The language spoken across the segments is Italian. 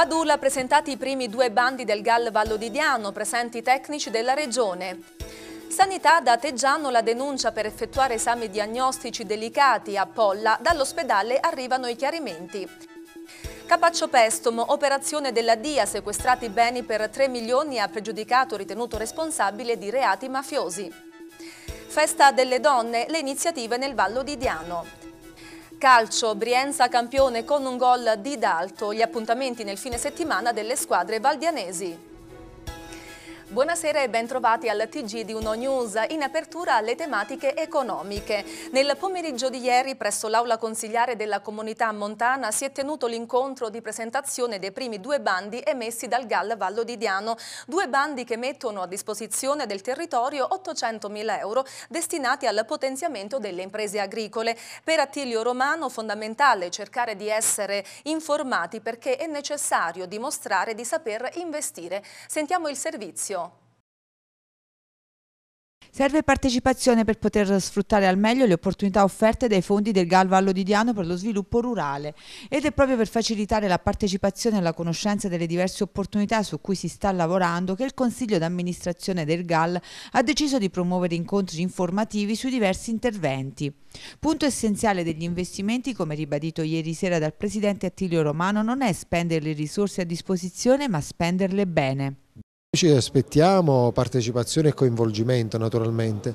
Padula presentato i primi due bandi del GAL Vallo di Diano, presenti tecnici della regione. Sanità da Teggiano la denuncia per effettuare esami diagnostici delicati a Polla, dall'ospedale arrivano i chiarimenti. Capaccio Pestomo, operazione della DIA, sequestrati beni per 3 milioni a pregiudicato ritenuto responsabile di reati mafiosi. Festa delle donne, le iniziative nel Vallo di Diano. Calcio, Brienza campione con un gol di Dalto, gli appuntamenti nel fine settimana delle squadre valdianesi. Buonasera e bentrovati al TG di Uno News. In apertura alle tematiche economiche. Nel pomeriggio di ieri presso l'aula consigliare della comunità montana si è tenuto l'incontro di presentazione dei primi due bandi emessi dal GAL Vallo di Diano. Due bandi che mettono a disposizione del territorio 800.000 euro destinati al potenziamento delle imprese agricole. Per Attilio Romano fondamentale cercare di essere informati perché è necessario dimostrare di saper investire. Sentiamo il servizio. Serve partecipazione per poter sfruttare al meglio le opportunità offerte dai fondi del GAL Vallo di Diano per lo sviluppo rurale ed è proprio per facilitare la partecipazione e la conoscenza delle diverse opportunità su cui si sta lavorando che il Consiglio d'amministrazione del GAL ha deciso di promuovere incontri informativi sui diversi interventi. Punto essenziale degli investimenti, come ribadito ieri sera dal Presidente Attilio Romano, non è spendere le risorse a disposizione ma spenderle bene. Ci aspettiamo partecipazione e coinvolgimento naturalmente,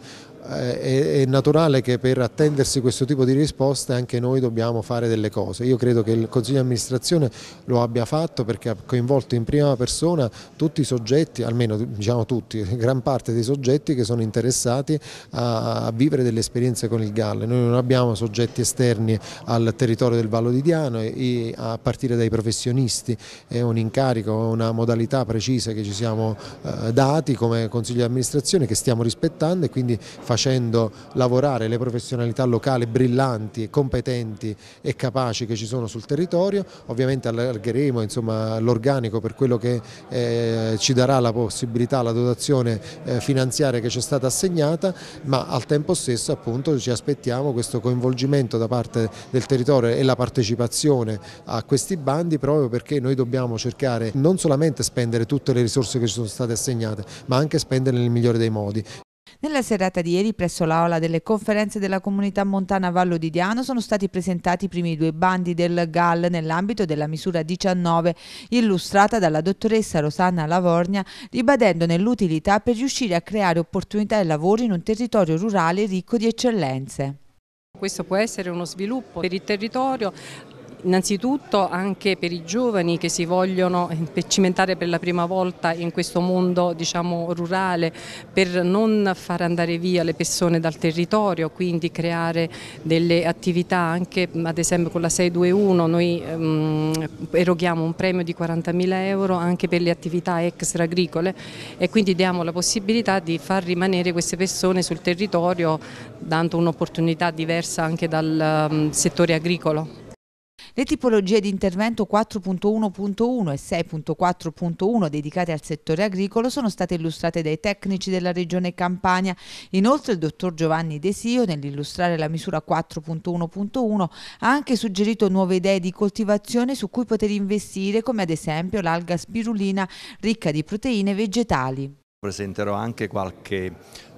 eh, è, naturale che per attendersi questo tipo di risposte anche noi dobbiamo fare delle cose. Io credo che il Consiglio di amministrazione lo abbia fatto perché ha coinvolto in prima persona tutti i soggetti, almeno diciamo tutti, gran parte dei soggetti che sono interessati a, vivere delle esperienze con il Galle. Noi non abbiamo soggetti esterni al territorio del Vallo di Diano a partire dai professionisti è un incarico, una modalità precisa che ci siamo eh, dati come Consiglio di amministrazione che stiamo rispettando e quindi facciamo facendo lavorare le professionalità locali brillanti, competenti e capaci che ci sono sul territorio, ovviamente allargheremo l'organico per quello che eh, ci darà la possibilità, la dotazione eh, finanziaria che ci è stata assegnata, ma al tempo stesso appunto ci aspettiamo questo coinvolgimento da parte del territorio e la partecipazione a questi bandi proprio perché noi dobbiamo cercare non solamente spendere tutte le risorse che ci sono state assegnate, ma anche spendere nel migliore dei modi. Nella serata di ieri presso l'aula delle conferenze della comunità montana Vallo di Diano sono stati presentati i primi due bandi del GAL nell'ambito della misura 19 illustrata dalla dottoressa Rosanna Lavorgna ribadendone l'utilità per riuscire a creare opportunità e lavoro in un territorio rurale ricco di eccellenze. Questo può essere uno sviluppo per il territorio Innanzitutto anche per i giovani che si vogliono eh, cimentare per la prima volta in questo mondo diciamo, rurale, per non far andare via le persone dal territorio, quindi creare delle attività anche ad esempio con la 621 noi ehm, eroghiamo un premio di 40.000 euro anche per le attività extra agricole e quindi diamo la possibilità di far rimanere queste persone sul territorio dando un'opportunità diversa anche dal um, settore agricolo. Le tipologie di intervento 4.1.1 e 6.4.1 dedicate al settore agricolo sono state illustrate dai tecnici della Regione Campania. Inoltre il dottor Giovanni Desio, nell'illustrare la misura 4.1.1, ha anche suggerito nuove idee di coltivazione su cui poter investire, come ad esempio l'alga spirulina ricca di proteine vegetali. Presenterò anche qualche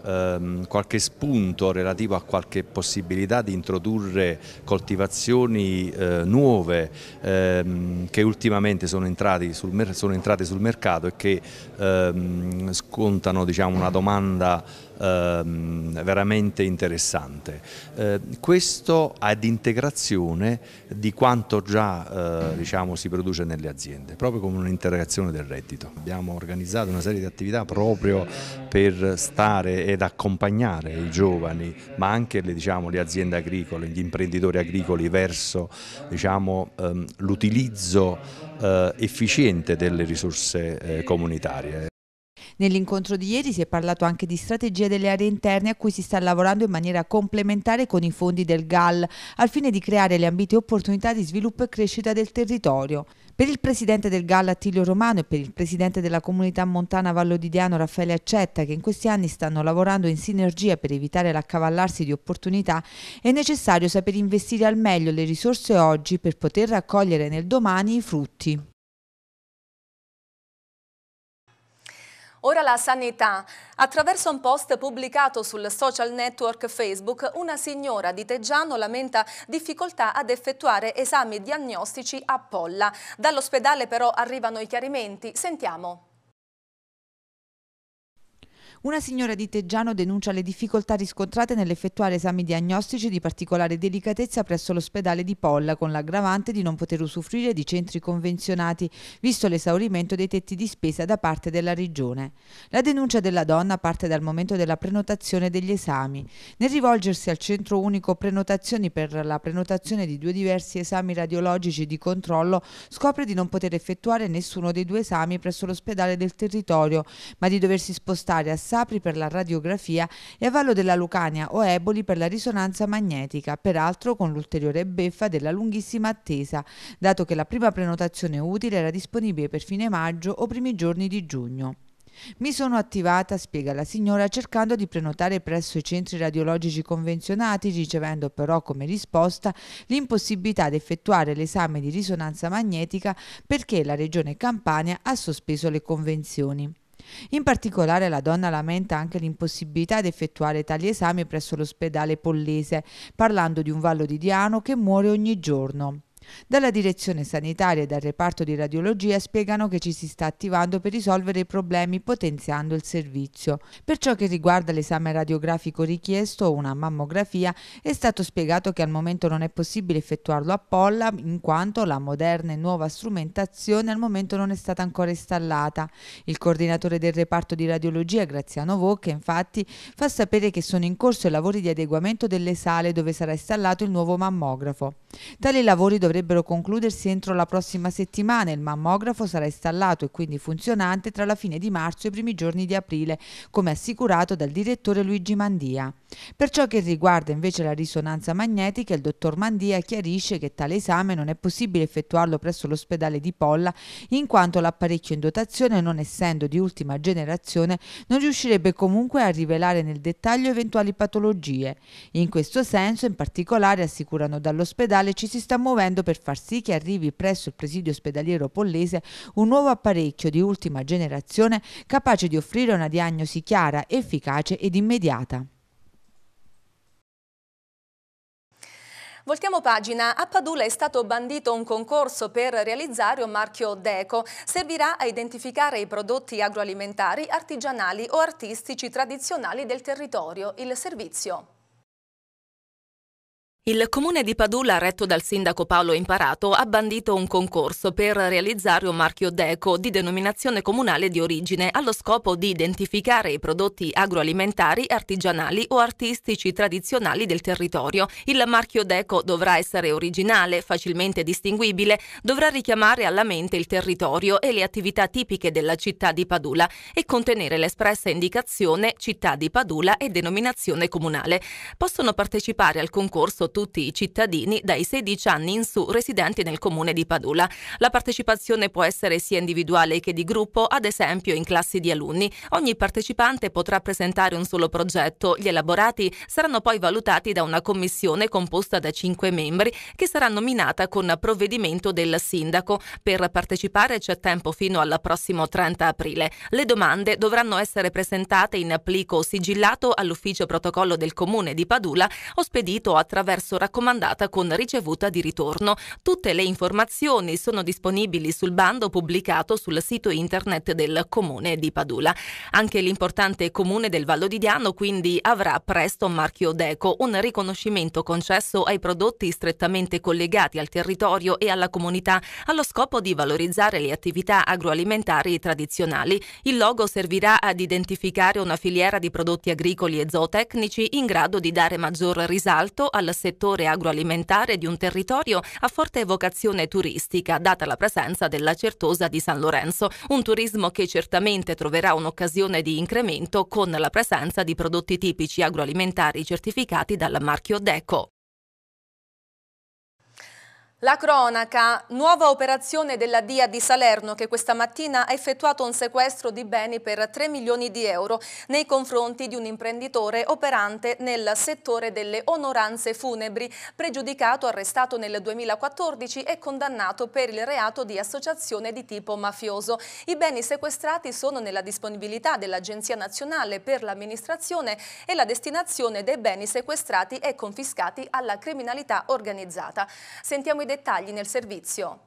ehm, qualche spunto relativo a qualche possibilità di introdurre coltivazioni eh, nuove ehm, che ultimamente sono, sul, sono, entrate sul mercato e che ehm, scontano diciamo, una domanda ehm, veramente interessante. Eh, questo ad integrazione di quanto già eh, diciamo, si produce nelle aziende, proprio come un'integrazione del reddito. Abbiamo organizzato una serie di attività proprio per stare e ed accompagnare i giovani, ma anche le, diciamo, le aziende agricole, gli imprenditori agricoli verso diciamo, ehm, l'utilizzo eh, efficiente delle risorse eh, comunitarie. Nell'incontro di ieri si è parlato anche di strategie delle aree interne a cui si sta lavorando in maniera complementare con i fondi del GAL, al fine di creare le ambite opportunità di sviluppo e crescita del territorio. Per il presidente del GAL Attilio Romano e per il presidente della comunità montana Vallodidiano Raffaele Accetta, che in questi anni stanno lavorando in sinergia per evitare l'accavallarsi di opportunità, è necessario saper investire al meglio le risorse oggi per poter raccogliere nel domani i frutti. Ora la sanità. Attraverso un post pubblicato sul social network Facebook, una signora di Teggiano lamenta difficoltà ad effettuare esami diagnostici a Polla. Dall'ospedale però arrivano i chiarimenti. Sentiamo. Una signora di Teggiano denuncia le difficoltà riscontrate nell'effettuare esami diagnostici di particolare delicatezza presso l'ospedale di Polla, con l'aggravante di non poter usufruire di centri convenzionati, visto l'esaurimento dei tetti di spesa da parte della Regione. La denuncia della donna parte dal momento della prenotazione degli esami. Nel rivolgersi al Centro Unico Prenotazioni per la prenotazione di due diversi esami radiologici di controllo, scopre di non poter effettuare nessuno dei due esami presso l'ospedale del territorio, ma di doversi spostare a Sapri per la radiografia e a Vallo della Lucania o Eboli per la risonanza magnetica, peraltro con l'ulteriore beffa della lunghissima attesa, dato che la prima prenotazione utile era disponibile per fine maggio o primi giorni di giugno. Mi sono attivata, spiega la signora, cercando di prenotare presso i centri radiologici convenzionati, ricevendo però come risposta l'impossibilità di effettuare l'esame di risonanza magnetica perché la regione Campania ha sospeso le convenzioni. In particolare la donna lamenta anche l'impossibilità di effettuare tali esami presso l'ospedale Pollese, parlando di un vallo di Diano che muore ogni giorno. Dalla direzione sanitaria e dal reparto di radiologia spiegano che ci si sta attivando per risolvere i problemi potenziando il servizio. Per ciò che riguarda l'esame radiografico richiesto, una mammografia, è stato spiegato che al momento non è possibile effettuarlo a Polla in quanto la moderna e nuova strumentazione al momento non è stata ancora installata. Il coordinatore del reparto di radiologia, Graziano Vocche, infatti, fa sapere che sono in corso i lavori di adeguamento delle sale dove sarà installato il nuovo mammografo. Tali lavori dovrebbero dovrebbero concludersi entro la prossima settimana. Il mammografo sarà installato e quindi funzionante tra la fine di marzo e i primi giorni di aprile, come assicurato dal direttore Luigi Mandia. Per ciò che riguarda invece la risonanza magnetica, il dottor Mandia chiarisce che tale esame non è possibile effettuarlo presso l'ospedale di Polla, in quanto l'apparecchio in dotazione, non essendo di ultima generazione, non riuscirebbe comunque a rivelare nel dettaglio eventuali patologie. In questo senso, in particolare, assicurano dall'ospedale, ci si sta muovendo per far sì che arrivi presso il presidio ospedaliero pollese un nuovo apparecchio di ultima generazione capace di offrire una diagnosi chiara, efficace ed immediata. Voltiamo pagina. A Padula è stato bandito un concorso per realizzare un marchio Deco. Servirà a identificare i prodotti agroalimentari, artigianali o artistici tradizionali del territorio. Il servizio. Il comune di Padula, retto dal sindaco Paolo Imparato, ha bandito un concorso per realizzare un marchio DECO di denominazione comunale di origine allo scopo di identificare i prodotti agroalimentari, artigianali o artistici tradizionali del territorio. Il marchio DECO dovrà essere originale, facilmente distinguibile, dovrà richiamare alla mente il territorio e le attività tipiche della città di Padula e contenere l'espressa indicazione città di Padula e denominazione comunale. Possono partecipare al concorso tutti i cittadini dai 16 anni in su residenti nel comune di Padula. La partecipazione può essere sia individuale che di gruppo, ad esempio in classi di alunni. Ogni partecipante potrà presentare un solo progetto. Gli elaborati saranno poi valutati da una commissione composta da 5 membri che sarà nominata con provvedimento del sindaco. Per partecipare c'è tempo fino al prossimo 30 aprile. Le domande dovranno essere presentate in applico sigillato all'ufficio protocollo del comune di Padula o spedito attraverso attraverso raccomandata con ricevuta di ritorno. Tutte le informazioni sono disponibili sul bando pubblicato sul sito internet del comune di Padula. Anche l'importante comune del Vallo di Diano quindi avrà presto marchio Deco, un riconoscimento concesso ai prodotti strettamente collegati al territorio e alla comunità allo scopo di valorizzare le attività agroalimentari tradizionali. Il logo servirà ad identificare una filiera di prodotti agricoli e zootecnici in grado di dare maggior risalto al settore settore agroalimentare di un territorio a forte vocazione turistica, data la presenza della Certosa di San Lorenzo, un turismo che certamente troverà un'occasione di incremento con la presenza di prodotti tipici agroalimentari certificati dal marchio DECO. La cronaca, nuova operazione della DIA di Salerno che questa mattina ha effettuato un sequestro di beni per 3 milioni di euro nei confronti di un imprenditore operante nel settore delle onoranze funebri, pregiudicato, arrestato nel 2014 e condannato per il reato di associazione di tipo mafioso. I beni sequestrati sono nella disponibilità dell'Agenzia Nazionale per l'Amministrazione e la destinazione dei beni sequestrati e confiscati alla criminalità organizzata. Sentiamo i dettagli nel servizio.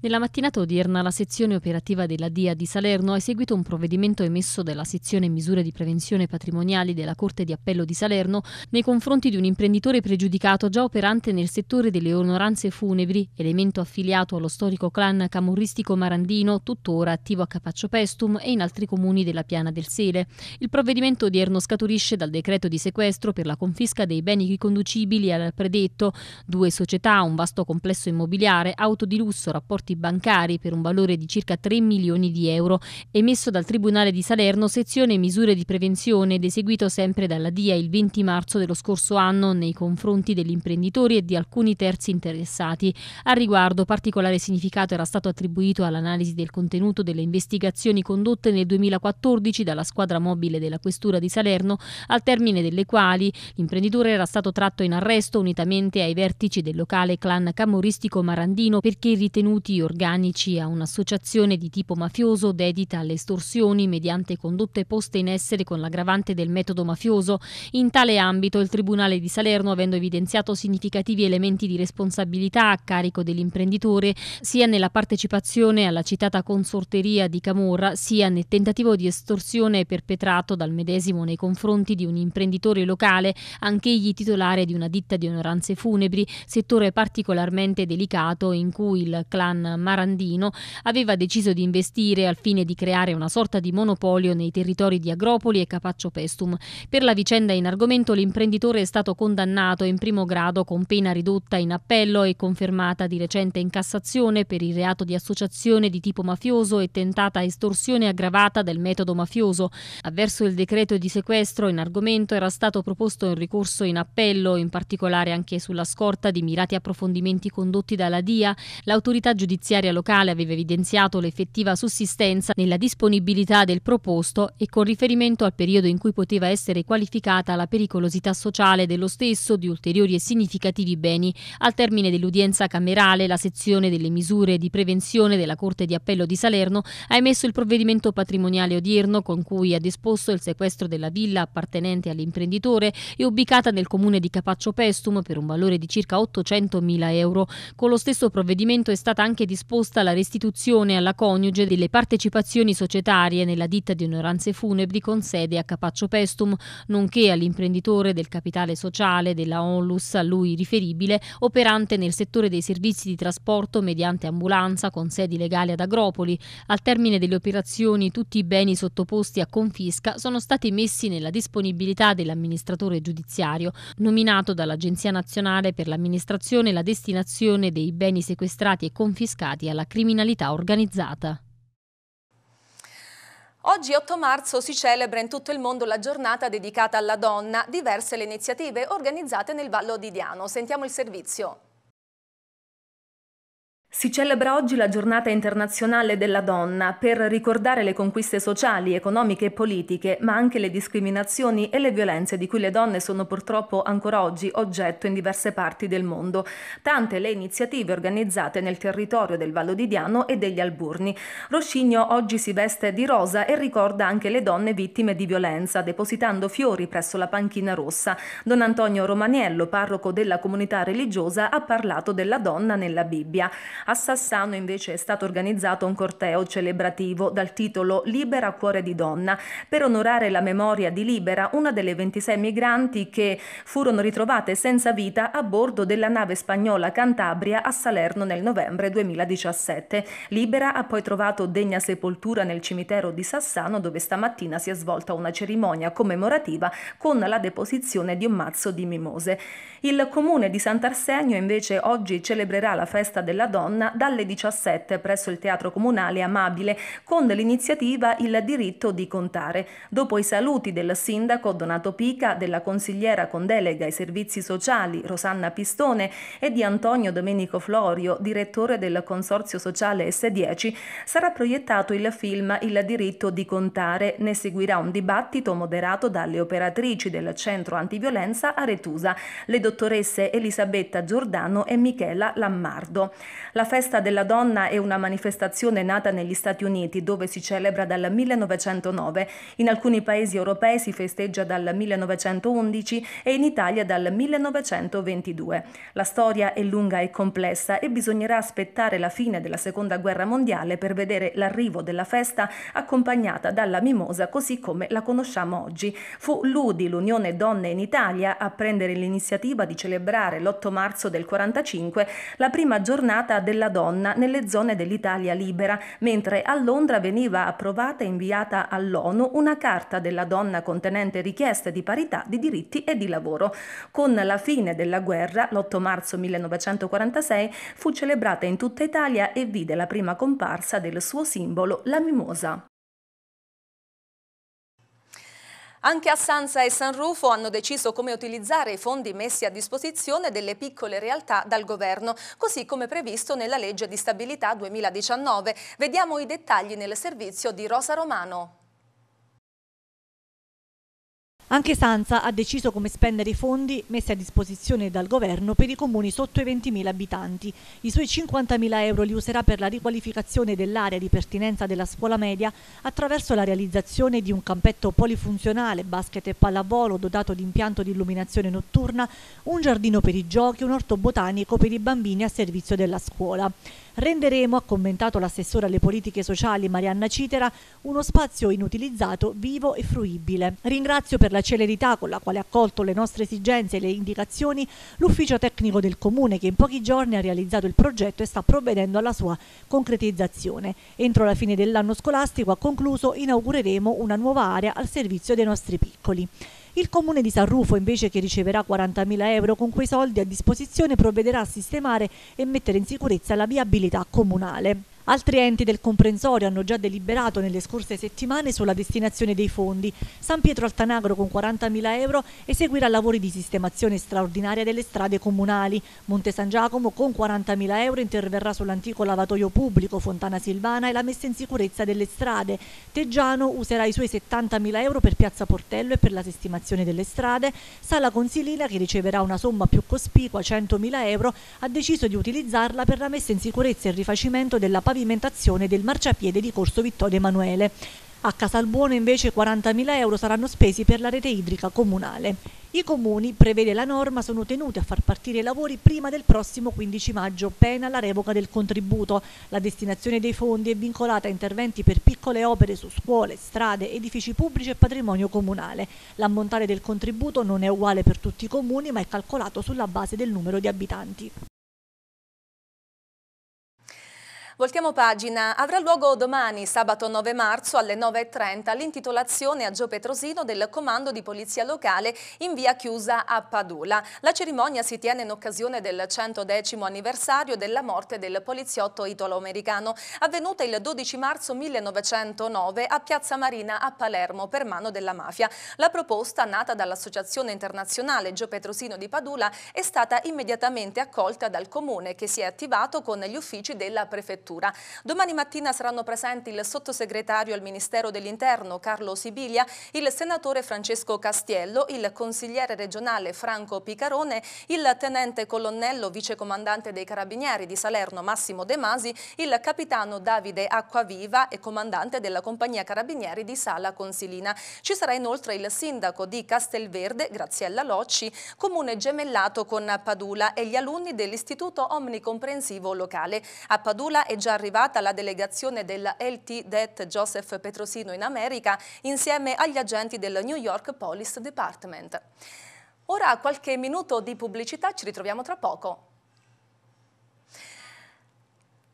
Nella mattinata odierna la sezione operativa della DIA di Salerno ha eseguito un provvedimento emesso dalla sezione misure di prevenzione patrimoniali della Corte di Appello di Salerno nei confronti di un imprenditore pregiudicato già operante nel settore delle onoranze funebri, elemento affiliato allo storico clan camorristico marandino, tuttora attivo a Capaccio Pestum e in altri comuni della piana del Sele. Il provvedimento odierno scaturisce dal decreto di sequestro per la confisca dei beni riconducibili al predetto, due società, un vasto complesso immobiliare, auto di lusso, rapporti conti bancari per un valore di circa 3 milioni di euro, emesso dal Tribunale di Salerno sezione misure di prevenzione ed eseguito sempre dalla DIA il 20 marzo dello scorso anno nei confronti degli imprenditori e di alcuni terzi interessati. A riguardo particolare significato era stato attribuito all'analisi del contenuto delle investigazioni condotte nel 2014 dalla squadra mobile della Questura di Salerno, al termine delle quali l'imprenditore era stato tratto in arresto unitamente ai vertici del locale clan camoristico Marandino perché ritenuti organici a un'associazione di tipo mafioso dedita alle estorsioni mediante condotte poste in essere con l'aggravante del metodo mafioso. In tale ambito il Tribunale di Salerno, avendo evidenziato significativi elementi di responsabilità a carico dell'imprenditore, sia nella partecipazione alla citata consorteria di Camorra, sia nel tentativo di estorsione perpetrato dal medesimo nei confronti di un imprenditore locale, anch'egli titolare di una ditta di onoranze funebri, settore particolarmente delicato in cui il clan Marandino, aveva deciso di investire al fine di creare una sorta di monopolio nei territori di Agropoli e Capaccio Pestum. Per la vicenda in argomento l'imprenditore è stato condannato in primo grado con pena ridotta in appello e confermata di recente in Cassazione per il reato di associazione di tipo mafioso e tentata estorsione aggravata del metodo mafioso. Avverso il decreto di sequestro in argomento era stato proposto un ricorso in appello, in particolare anche sulla scorta di mirati approfondimenti condotti dalla DIA, l'autorità giudiziaria giudiziaria locale aveva evidenziato l'effettiva sussistenza nella disponibilità del proposto e con riferimento al periodo in cui poteva essere qualificata la pericolosità sociale dello stesso di ulteriori e significativi beni. Al termine dell'udienza camerale, la sezione delle misure di prevenzione della Corte di Appello di Salerno ha emesso il provvedimento patrimoniale odierno con cui ha disposto il sequestro della villa appartenente all'imprenditore e ubicata nel comune di Capaccio Pestum per un valore di circa 800.000 euro. Con lo stesso provvedimento è stata anche disposta la restituzione alla coniuge delle partecipazioni societarie nella ditta di onoranze funebri con sede a Capaccio Pestum, nonché all'imprenditore del capitale sociale della Onlus a lui riferibile, operante nel settore dei servizi di trasporto mediante ambulanza con sedi legali ad Agropoli. Al termine delle operazioni tutti i beni sottoposti a confisca sono stati messi nella disponibilità dell'amministratore giudiziario, nominato dall'Agenzia Nazionale per l'Amministrazione e la Destinazione dei beni sequestrati e confiscati innescati alla criminalità organizzata. Oggi 8 marzo si celebra in tutto il mondo la giornata dedicata alla donna, diverse le iniziative organizzate nel Vallo di Diano. Sentiamo il servizio. Si celebra oggi la giornata internazionale della donna per ricordare le conquiste sociali, economiche e politiche, ma anche le discriminazioni e le violenze di cui le donne sono purtroppo ancora oggi oggetto in diverse parti del mondo. Tante le iniziative organizzate nel territorio del Vallo di Diano e degli Alburni. Roscigno oggi si veste di rosa e ricorda anche le donne vittime di violenza, depositando fiori presso la panchina rossa. Don Antonio Romaniello, parroco della comunità religiosa, ha parlato della donna nella Bibbia. A Sassano invece è stato organizzato un corteo celebrativo dal titolo Libera cuore di donna per onorare la memoria di Libera, una delle 26 migranti che furono ritrovate senza vita a bordo della nave spagnola Cantabria a Salerno nel novembre 2017. Libera ha poi trovato degna sepoltura nel cimitero di Sassano dove stamattina si è svolta una cerimonia commemorativa con la deposizione di un mazzo di mimose. Il comune di Sant'Arsenio invece oggi celebrerà la festa della donna donna dalle 17 presso il Teatro Comunale Amabile con l'iniziativa Il diritto di contare. Dopo i saluti del sindaco Donato Pica, della consigliera con delega ai servizi sociali Rosanna Pistone e di Antonio Domenico Florio, direttore del Consorzio Sociale S10, sarà proiettato il film Il diritto di contare. Ne seguirà un dibattito moderato dalle operatrici del Centro Antiviolenza Aretusa, le dottoresse Elisabetta Giordano e Michela Lammardo. La festa della donna è una manifestazione nata negli Stati Uniti dove si celebra dal 1909, in alcuni paesi europei si festeggia dal 1911 e in Italia dal 1922. La storia è lunga e complessa e bisognerà aspettare la fine della Seconda Guerra Mondiale per vedere l'arrivo della festa accompagnata dalla mimosa così come la conosciamo oggi. Fu l'UDI, l'Unione Donne in Italia, a prendere l'iniziativa di celebrare l'8 marzo del 1945 la prima giornata della donna nelle zone dell'Italia libera, mentre a Londra veniva approvata e inviata all'ONU una carta della donna contenente richieste di parità di diritti e di lavoro. Con la fine della guerra, l'8 marzo 1946, fu celebrata in tutta Italia e vide la prima comparsa del suo simbolo, la mimosa. Anche a Sanza e San Rufo hanno deciso come utilizzare i fondi messi a disposizione delle piccole realtà dal governo, così come previsto nella legge di stabilità 2019. Vediamo i dettagli nel servizio di Rosa Romano. Anche Sanza ha deciso come spendere i fondi messi a disposizione dal governo per i comuni sotto i 20.000 abitanti. I suoi 50.000 euro li userà per la riqualificazione dell'area di pertinenza della scuola media attraverso la realizzazione di un campetto polifunzionale, basket e pallavolo dotato di impianto di illuminazione notturna, un giardino per i giochi, un orto botanico per i bambini a servizio della scuola renderemo, ha commentato l'assessore alle politiche sociali Marianna Citera, uno spazio inutilizzato vivo e fruibile. Ringrazio per la celerità con la quale ha accolto le nostre esigenze e le indicazioni l'ufficio tecnico del Comune che in pochi giorni ha realizzato il progetto e sta provvedendo alla sua concretizzazione. Entro la fine dell'anno scolastico, ha concluso, inaugureremo una nuova area al servizio dei nostri piccoli. Il comune di San Rufo, invece che riceverà 40.000 euro, con quei soldi a disposizione provvederà a sistemare e mettere in sicurezza la viabilità comunale. Altri enti del comprensorio hanno già deliberato nelle scorse settimane sulla destinazione dei fondi. San Pietro Altanagro con 40.000 euro eseguirà lavori di sistemazione straordinaria delle strade comunali. Monte San Giacomo con 40.000 euro interverrà sull'antico lavatoio pubblico, Fontana Silvana e la messa in sicurezza delle strade. Teggiano userà i suoi 70.000 euro per Piazza Portello e per la sistemazione delle strade. Sala Consilina, che riceverà una somma più cospicua, 100.000 euro, ha deciso di utilizzarla per la messa in sicurezza e il rifacimento della pavimentazione pavimentazione del marciapiede di Corso Vittorio Emanuele. A Casalbuono invece 40.000 euro saranno spesi per la rete idrica comunale. I comuni, prevede la norma, sono tenuti a far partire i lavori prima del prossimo 15 maggio, pena la revoca del contributo. La destinazione dei fondi è vincolata a interventi per piccole opere su scuole, strade, edifici pubblici e patrimonio comunale. L'ammontare del contributo non è uguale per tutti i comuni, ma è calcolato sulla base del numero di abitanti. Voltiamo pagina. Avrà luogo domani, sabato 9 marzo alle 9.30, l'intitolazione a Gio Petrosino del Comando di Polizia Locale in via chiusa a Padula. La cerimonia si tiene in occasione del 110 anniversario della morte del poliziotto italo-americano, avvenuta il 12 marzo 1909 a Piazza Marina a Palermo per mano della mafia. La proposta, nata dall'Associazione Internazionale Gio Petrosino di Padula, è stata immediatamente accolta dal Comune che si è attivato con gli uffici della Prefettura Prefettura. Domani mattina saranno presenti il sottosegretario al Ministero dell'Interno Carlo Sibilia, il senatore Francesco Castiello, il consigliere regionale Franco Picarone, il tenente colonnello vicecomandante dei Carabinieri di Salerno Massimo De Masi, il capitano Davide Acquaviva e comandante della compagnia Carabinieri di Sala Consilina. Ci sarà inoltre il sindaco di Castelverde, Graziella Locci, comune gemellato con Padula e gli alunni dell'Istituto Omnicomprensivo Locale. A Padula è già arrivata la delegazione della LT Det Joseph Petrosino in America insieme agli agenti del New York Police Department. Ora qualche minuto di pubblicità, ci ritroviamo tra poco.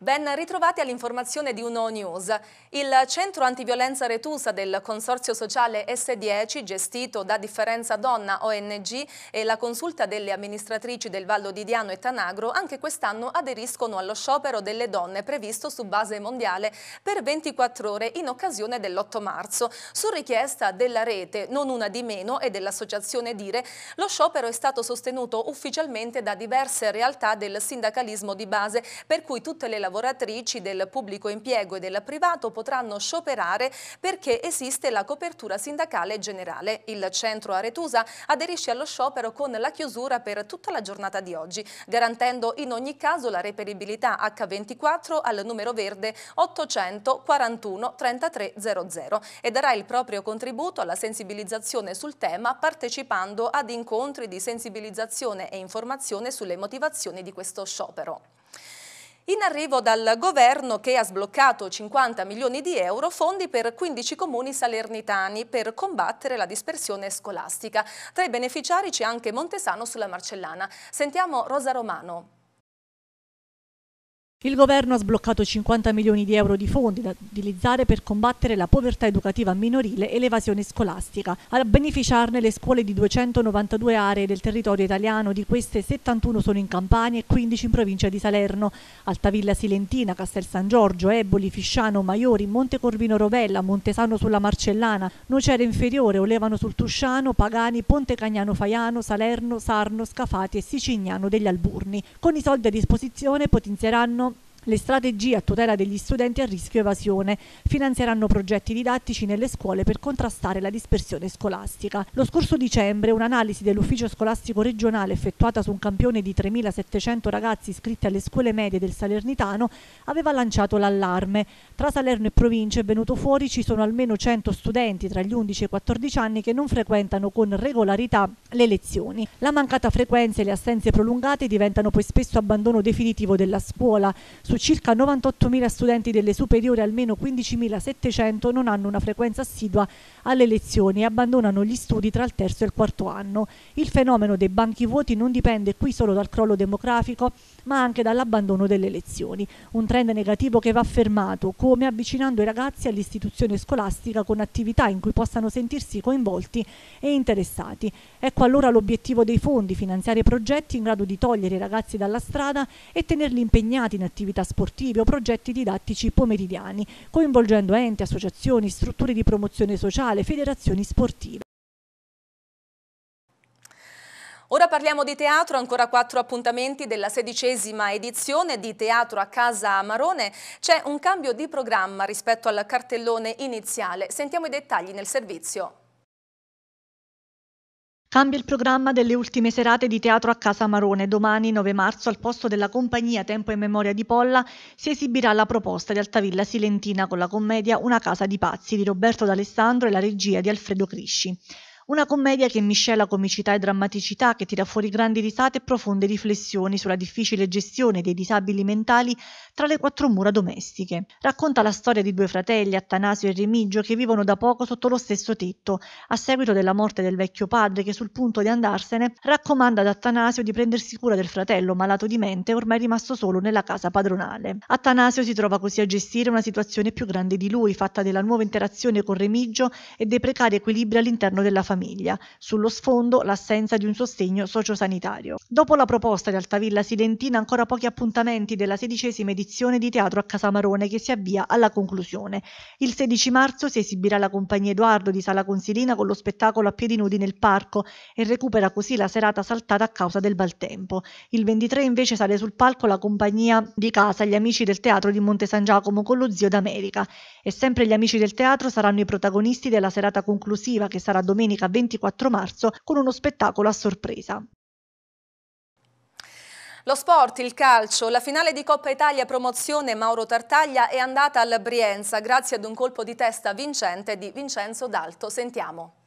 Ben ritrovati all'informazione di Uno News. Il centro antiviolenza Retusa del Consorzio Sociale S10, gestito da Differenza Donna ONG e la consulta delle amministratrici del Vallo di Diano e Tanagro, anche quest'anno aderiscono allo sciopero delle donne previsto su base mondiale per 24 ore in occasione dell'8 marzo. Su richiesta della rete Non Una di Meno e dell'associazione Dire, lo sciopero è stato sostenuto ufficialmente da diverse realtà del sindacalismo di base, per cui tutte le lavoratrici lavoratrici del pubblico impiego e del privato potranno scioperare perché esiste la copertura sindacale generale. Il centro Aretusa aderisce allo sciopero con la chiusura per tutta la giornata di oggi, garantendo in ogni caso la reperibilità H24 al numero verde 800 841 3300 e darà il proprio contributo alla sensibilizzazione sul tema partecipando ad incontri di sensibilizzazione e informazione sulle motivazioni di questo sciopero in arrivo dal governo che ha sbloccato 50 milioni di euro fondi per 15 comuni salernitani per combattere la dispersione scolastica. Tra i beneficiari c'è anche Montesano sulla Marcellana. Sentiamo Rosa Romano. Il governo ha sbloccato 50 milioni di euro di fondi da utilizzare per combattere la povertà educativa minorile e l'evasione scolastica, a beneficiarne le scuole di 292 aree del territorio italiano, di queste 71 sono in Campania e 15 in provincia di Salerno, Altavilla Silentina, Castel San Giorgio, Eboli, Fisciano, Maiori, Montecorvino Rovella, Montesano sulla Marcellana, Nocera Inferiore, Olevano sul Tusciano, Pagani, Ponte Cagnano Faiano, Salerno, Sarno, Scafati e Sicignano degli Alburni. Con i soldi a disposizione potenzieranno le strategie a tutela degli studenti a rischio evasione finanzieranno progetti didattici nelle scuole per contrastare la dispersione scolastica. Lo scorso dicembre un'analisi dell'ufficio scolastico regionale effettuata su un campione di 3.700 ragazzi iscritti alle scuole medie del Salernitano aveva lanciato l'allarme. Tra Salerno e province è venuto fuori ci sono almeno 100 studenti tra gli 11 e i 14 anni che non frequentano con regolarità le lezioni. La mancata frequenza e le assenze prolungate diventano poi spesso abbandono definitivo della scuola. Su su circa 98.000 studenti delle superiori almeno 15.700 non hanno una frequenza assidua alle lezioni e abbandonano gli studi tra il terzo e il quarto anno. Il fenomeno dei banchi vuoti non dipende qui solo dal crollo demografico, ma anche dall'abbandono delle lezioni, un trend negativo che va fermato, come avvicinando i ragazzi all'istituzione scolastica con attività in cui possano sentirsi coinvolti e interessati. Ecco allora l'obiettivo dei fondi, finanziare progetti in grado di togliere i ragazzi dalla strada e tenerli impegnati in attività sportivi o progetti didattici pomeridiani, coinvolgendo enti, associazioni, strutture di promozione sociale, federazioni sportive. Ora parliamo di teatro, ancora quattro appuntamenti della sedicesima edizione di Teatro a Casa Marone. C'è un cambio di programma rispetto al cartellone iniziale. Sentiamo i dettagli nel servizio. Cambia il programma delle ultime serate di teatro a Casa Marone. Domani 9 marzo al posto della compagnia Tempo e Memoria di Polla si esibirà la proposta di Altavilla Silentina con la commedia Una casa di pazzi di Roberto D'Alessandro e la regia di Alfredo Crisci. Una commedia che miscela comicità e drammaticità, che tira fuori grandi risate e profonde riflessioni sulla difficile gestione dei disabili mentali tra le quattro mura domestiche. Racconta la storia di due fratelli, Attanasio e Remigio, che vivono da poco sotto lo stesso tetto, a seguito della morte del vecchio padre che sul punto di andarsene raccomanda ad Attanasio di prendersi cura del fratello malato di mente ormai rimasto solo nella casa padronale. Attanasio si trova così a gestire una situazione più grande di lui, fatta della nuova interazione con Remigio e dei precari equilibri all'interno della famiglia famiglia, sullo sfondo l'assenza di un sostegno sociosanitario. Dopo la proposta di Altavilla Silentina ancora pochi appuntamenti della sedicesima edizione di Teatro a Casamarone che si avvia alla conclusione. Il 16 marzo si esibirà la compagnia Edoardo di Sala Consilina con lo spettacolo a piedi nudi nel parco e recupera così la serata saltata a causa del maltempo. Il 23 invece sale sul palco la compagnia di casa Gli Amici del Teatro di Monte San Giacomo con lo Zio d'America e sempre gli Amici del Teatro saranno i protagonisti della serata conclusiva che sarà domenica scorsa 24 marzo con uno spettacolo a sorpresa. Lo sport, il calcio, la finale di Coppa Italia promozione Mauro Tartaglia è andata alla Brienza grazie ad un colpo di testa vincente di Vincenzo D'Alto. Sentiamo.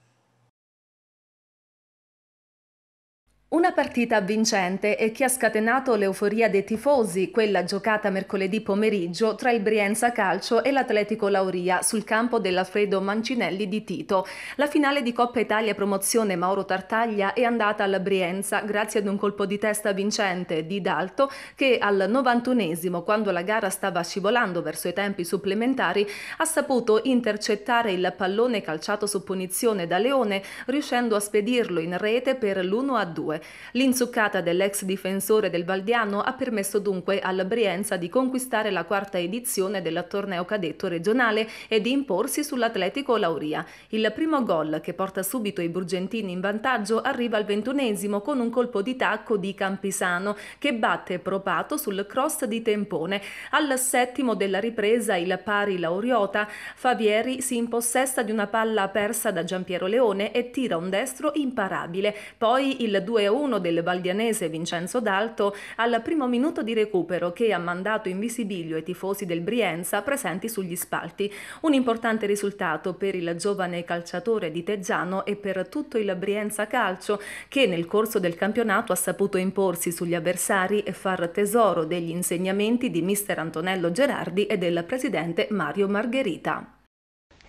Una partita vincente e che ha scatenato l'euforia dei tifosi, quella giocata mercoledì pomeriggio tra il Brienza Calcio e l'Atletico Lauria sul campo dell'Alfredo Mancinelli di Tito. La finale di Coppa Italia promozione Mauro Tartaglia è andata alla Brienza grazie ad un colpo di testa vincente di Dalto che al 91 quando la gara stava scivolando verso i tempi supplementari, ha saputo intercettare il pallone calciato su punizione da Leone, riuscendo a spedirlo in rete per l'1-2. L'inzuccata dell'ex difensore del Valdiano ha permesso dunque al Brienza di conquistare la quarta edizione del torneo cadetto regionale e di imporsi sull'Atletico Lauria. Il primo gol che porta subito i Burgentini in vantaggio arriva al ventunesimo con un colpo di tacco di Campisano che batte propato sul cross di Tempone. Al settimo della ripresa il pari Lauriota, Favieri si impossessa di una palla persa da Giampiero Leone e tira un destro imparabile. Poi il 2 1 del valdianese Vincenzo D'Alto al primo minuto di recupero che ha mandato in visibilio i tifosi del Brienza presenti sugli spalti. Un importante risultato per il giovane calciatore di Teggiano e per tutto il Brienza Calcio che nel corso del campionato ha saputo imporsi sugli avversari e far tesoro degli insegnamenti di mister Antonello Gerardi e del presidente Mario Margherita.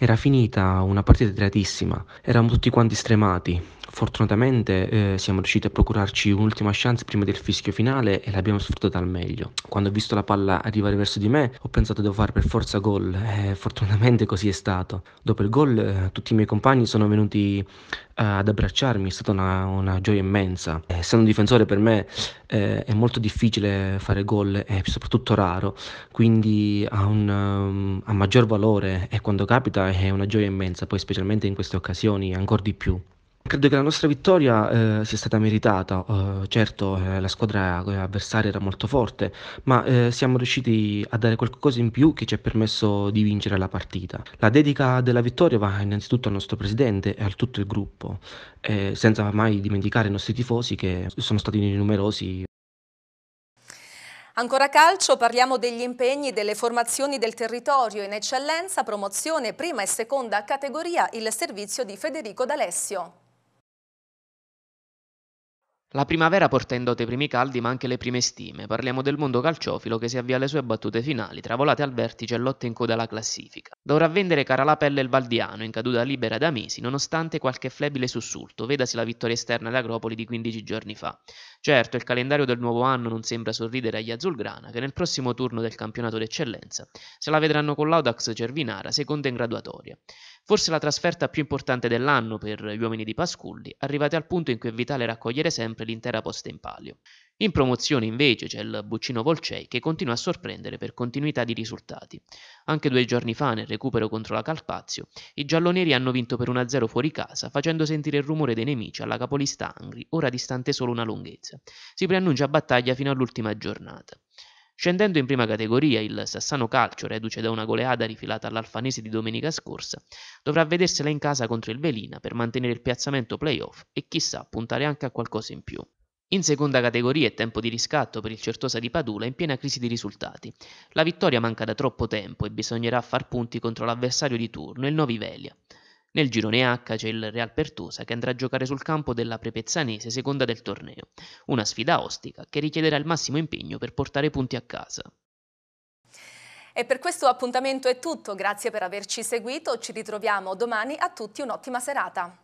Era finita una partita tiratissima, eravamo tutti quanti stremati, Fortunatamente eh, siamo riusciti a procurarci un'ultima chance prima del fischio finale e l'abbiamo sfruttata al meglio. Quando ho visto la palla arrivare verso di me ho pensato devo fare per forza gol e eh, fortunatamente così è stato. Dopo il gol eh, tutti i miei compagni sono venuti eh, ad abbracciarmi, è stata una, una gioia immensa. Eh, essendo un difensore per me eh, è molto difficile fare gol è soprattutto raro, quindi ha, un, um, ha maggior valore e quando capita è una gioia immensa, poi specialmente in queste occasioni ancora di più. Credo che la nostra vittoria eh, sia stata meritata, uh, certo eh, la squadra eh, avversaria era molto forte, ma eh, siamo riusciti a dare qualcosa in più che ci ha permesso di vincere la partita. La dedica della vittoria va innanzitutto al nostro presidente e a tutto il gruppo, eh, senza mai dimenticare i nostri tifosi che sono stati numerosi. Ancora calcio, parliamo degli impegni delle formazioni del territorio in eccellenza, promozione, prima e seconda categoria, il servizio di Federico D'Alessio. La primavera porta in dote i primi caldi ma anche le prime stime. Parliamo del mondo calciofilo che si avvia alle sue battute finali, travolate al vertice e lotte in coda alla classifica. Dovrà vendere cara la pelle il Valdiano, in caduta libera da mesi, nonostante qualche flebile sussulto, vedasi la vittoria esterna all'Acropoli di 15 giorni fa. Certo, il calendario del nuovo anno non sembra sorridere agli Azzulgrana, che nel prossimo turno del campionato d'eccellenza se la vedranno con l'Audax Cervinara, seconda in graduatoria. Forse la trasferta più importante dell'anno per gli uomini di Pasculli, arrivati al punto in cui è vitale raccogliere sempre l'intera posta in palio. In promozione invece c'è il Buccino Volcei che continua a sorprendere per continuità di risultati. Anche due giorni fa nel recupero contro la Calpazio, i gialloneri hanno vinto per 1-0 fuori casa facendo sentire il rumore dei nemici alla capolista Angri, ora distante solo una lunghezza. Si preannuncia battaglia fino all'ultima giornata. Scendendo in prima categoria, il Sassano Calcio, reduce da una goleada rifilata all'Alfanese di domenica scorsa, dovrà vedersela in casa contro il Velina per mantenere il piazzamento playoff e chissà puntare anche a qualcosa in più. In seconda categoria è tempo di riscatto per il Certosa di Padula in piena crisi di risultati. La vittoria manca da troppo tempo e bisognerà far punti contro l'avversario di turno, il Novi Velia. Nel girone H c'è il Real Pertusa che andrà a giocare sul campo della Prepezzanese seconda del torneo, una sfida ostica che richiederà il massimo impegno per portare punti a casa. E per questo appuntamento è tutto, grazie per averci seguito, ci ritroviamo domani, a tutti un'ottima serata.